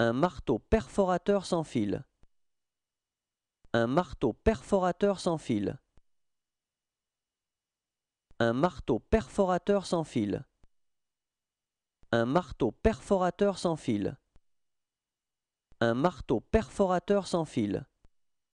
Un marteau perforateur sans fil. Un marteau perforateur sans fil. Un marteau perforateur sans fil. Un marteau perforateur sans fil. Un marteau perforateur sans fil.